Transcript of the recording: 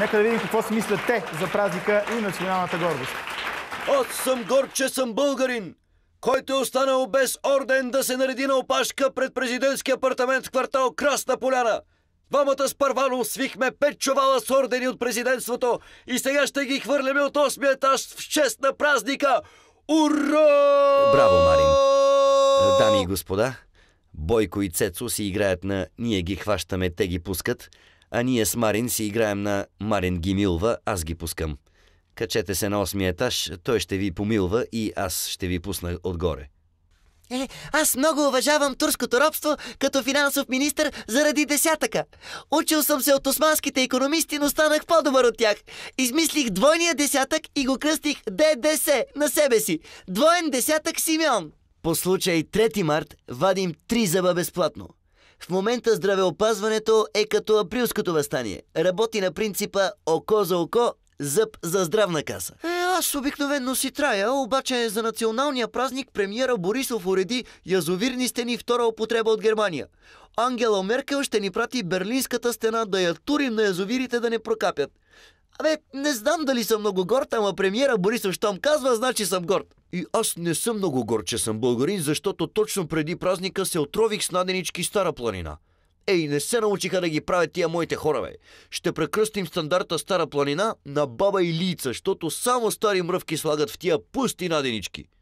Нека да видим какво си мислят те за празника и националната гордост. Аз съм горд, че съм българин, който е останал без орден да се нареди на опашка пред президентски апартамент в квартал Красна Поляна. Двамата с парвано свихме пет чувала с ордени от президентството и сега ще ги хвърляме от 8 етаж в чест на празника. Ура! Браво, Марин! Дами и господа, Бойко и Цецо си играят на «Ние ги хващаме, те ги пускат», а ние с Марин си играем на Марин ги милва, аз ги пускам. Качете се на осмия етаж, той ще ви помилва и аз ще ви пусна отгоре. Е, аз много уважавам турското робство като финансов министр заради десятъка. Учил съм се от османските економисти, но станах по-добър от тях. Измислих двойния десятък и го кръстих ДДС на себе си. Двоен десятък Симеон. По случай 3 март вадим три зъба безплатно. В момента здравеопазването е като априлското възстание. Работи на принципа око за око, зъб за здравна каса. Е, аз обикновенно си трая, обаче за националния празник премиера Борисов уреди язовирни стени втора употреба от Германия. Ангела Меркел ще ни прати Берлинската стена да я турим на язовирите да не прокапят. Абе, не знам дали съм много горд, ама премиера Борисов щом казва, значи съм горд. И аз не съм много горд, че съм българин, защото точно преди празника се отрових с наденички Стара планина. Ей, не се научиха да ги правят тия моите хора, бе. Ще прекръстим стандарта Стара планина на баба и лица, защото само стари мръвки слагат в тия пусти наденички.